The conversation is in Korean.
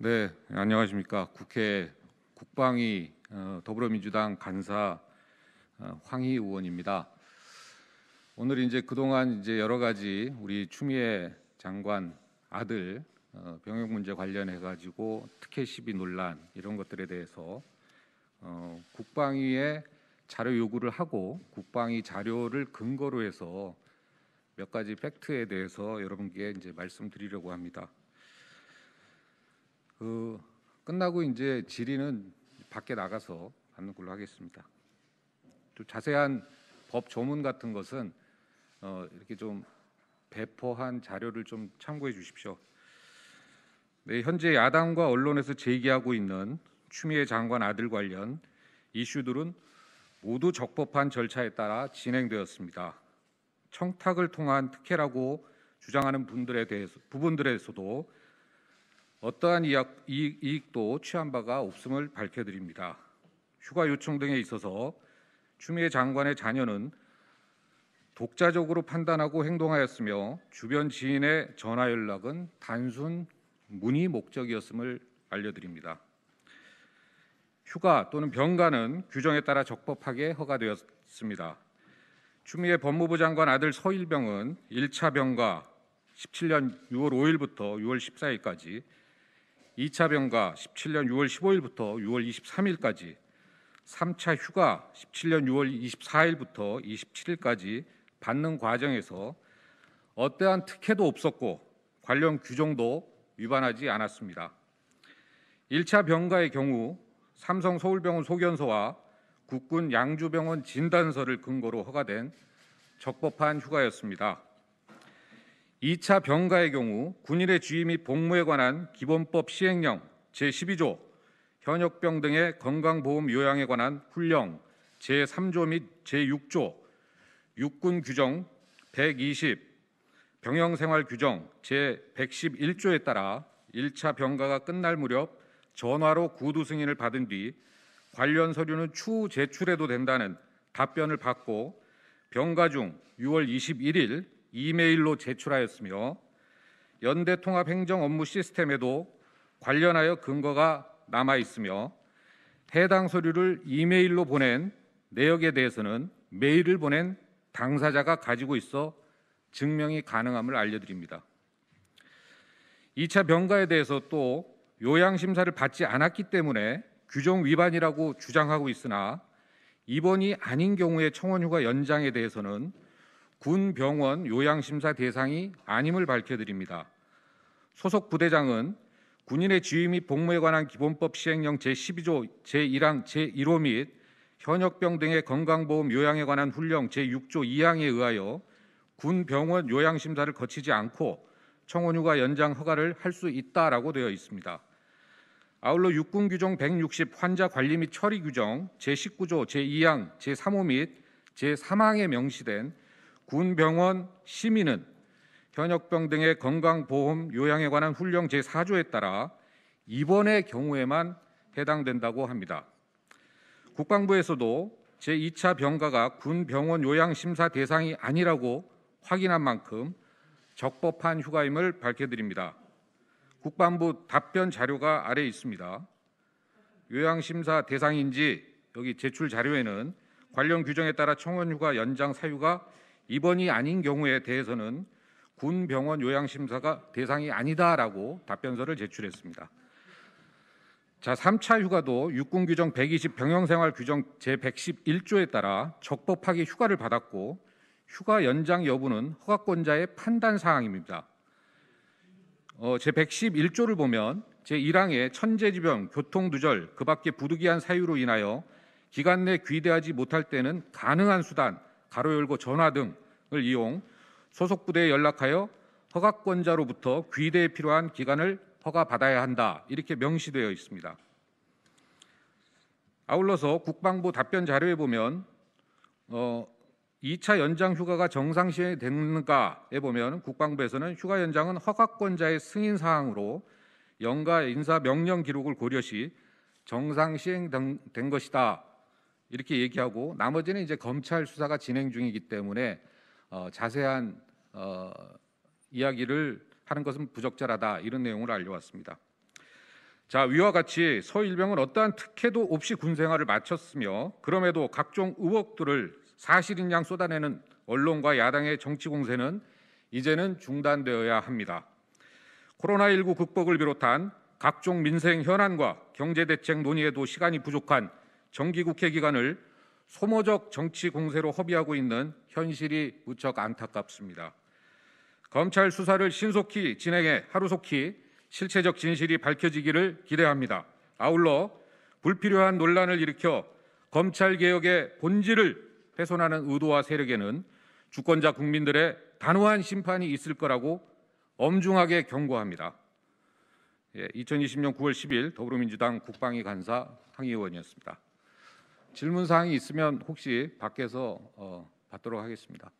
네, 안녕하십니까. 국회 국방위 어, 더불어민주당 간사 어, 황희 의원입니다. 오늘 이제 그동안 이제 여러 가지 우리 추미애 장관 아들 어, 병역 문제 관련해 가지고 특혜 시비 논란 이런 것들에 대해서 어, 국방위에 자료 요구를 하고 국방위 자료를 근거로 해서 몇 가지 팩트에 대해서 여러분께 이제 말씀드리려고 합니다. 그 끝나고 이제 질의는 밖에 나가서 받는 걸로 하겠습니다. 좀 자세한 법 조문 같은 것은 어, 이렇게 좀 배포한 자료를 좀 참고해 주십시오. 네, 현재 야당과 언론에서 제기하고 있는 추미애 장관 아들 관련 이슈들은 모두 적법한 절차에 따라 진행되었습니다. 청탁을 통한 특혜라고 주장하는 분들에 대해서 부분들에서도 어떠한 이익도 취한 바가 없음을 밝혀드립니다. 휴가 요청 등에 있어서 추미애 장관의 자녀는 독자적으로 판단하고 행동하였으며 주변 지인의 전화 연락은 단순 문의 목적이었음을 알려드립니다. 휴가 또는 병가는 규정에 따라 적법하게 허가되었습니다. 추미애 법무부 장관 아들 서일병은 1차 병가 17년 6월 5일부터 6월 14일까지 2차 병가 17년 6월 15일부터 6월 23일까지 3차 휴가 17년 6월 24일부터 27일까지 받는 과정에서 어떠한 특혜도 없었고 관련 규정도 위반하지 않았습니다. 1차 병가의 경우 삼성 서울병원 소견서와 국군 양주병원 진단서를 근거로 허가된 적법한 휴가였습니다. 2차 병가의 경우 군인의 주임 및 복무에 관한 기본법 시행령 제12조 현역병 등의 건강보험 요양에 관한 훈령 제3조 및 제6조 육군 규정 120 병영생활 규정 제111조에 따라 1차 병가가 끝날 무렵 전화로 구두 승인을 받은 뒤 관련 서류는 추후 제출해도 된다는 답변을 받고 병가 중 6월 21일 이메일로 제출하였으며 연대 통합 행정 업무 시스템에도 관련하여 근거가 남아 있으며 해당 서류를 이메일로 보낸 내역에 대해서는 메일을 보낸 당사자가 가지고 있어 증명이 가능함을 알려드립니다. 2차 병가에 대해서 또 요양 심사를 받지 않았기 때문에 규정 위반이라고 주장하고 있으나 입원이 아닌 경우에 청원휴가 연장에 대해서는 군 병원 요양 심사 대상이 아님을 밝혀드립니다. 소속 부대장은 군인의 지휘 및 복무에 관한 기본법 시행령 제12조 제1항 제1호 및 현역병 등의 건강보험 요양에 관한 훈령 제6조 2항에 의하여 군 병원 요양 심사를 거치지 않고 청원휴가 연장 허가를 할 수 있다라고 되어 있습니다. 아울러 육군 규정 160 환자 관리 및 처리 규정 제19조 제2항 제3호 및 제3항에 명시된 군병원 시민은 현역병 등의 건강보험 요양에 관한 훈령 제4조에 따라 입원의 경우에만 해당된다고 합니다. 국방부에서도 제2차 병가가 군 병원 요양 심사 대상이 아니라고 확인한 만큼 적법한 휴가임을 밝혀드립니다. 국방부 답변 자료가 아래 있습니다. 요양 심사 대상인지 여기 제출 자료에는 관련 규정에 따라 청원휴가 연장 사유가 입원이 아닌 경우에 대해서는 군 병원 요양 심사가 대상이 아니다라고 답변서를 제출했습니다. 자, 3차 휴가도 육군 규정 120 병영생활 규정 제111조에 따라 적법하게 휴가를 받았고 휴가 연장 여부는 허가권자의 판단 사항입니다. 어, 제111조를 보면 제1항에 천재지병, 교통누절, 그 밖에 부득이한 사유로 인하여 기간 내 귀대하지 못할 때는 가능한 수단, 가로 열고 전화 등을 이용 소속 부대에 연락하여 허가권자로부터 귀대에 필요한 기간을 허가받아야 한다. 이렇게 명시되어 있습니다. 아울러서 국방부 답변 자료에 보면 어, 2차 연장 휴가가 정상 시행됐는가에 보면 국방부에서는 휴가 연장은 허가권자의 승인 사항으로 연가 인사 명령 기록을 고려 시 정상 시행된 것이다 이렇게 얘기하고 나머지는 이제 검찰 수사가 진행 중이기 때문에 어, 자세한 어, 이야기를 하는 것은 부적절하다 이런 내용을 알려왔습니다. 자 위와 같이 서일병은 어떠한 특혜도 없이 군생활을 마쳤으며 그럼에도 각종 의혹들을 사실인 양 쏟아내는 언론과 야당의 정치 공세는 이제는 중단되어야 합니다. 코로나19 극복을 비롯한 각종 민생 현안과 경제 대책 논의에도 시간이 부족한 정기국회 기간을 소모적 정치 공세로 허비하고 있는 현실이 무척 안타깝습니다. 검찰 수사를 신속히 진행해 하루속히 실체적 진실이 밝혀지기를 기대합니다. 아울러 불필요한 논란을 일으켜 검찰 개혁의 본질을 훼손하는 의도와 세력에는 주권자 국민들의 단호한 심판이 있을 거라고 엄중하게 경고합니다. 2020년 9월 10일 더불어민주당 국방위 간사 황의원이었습니다. 질문 사항이 있으면 혹시 밖에서 어, 받도록 하겠습니다.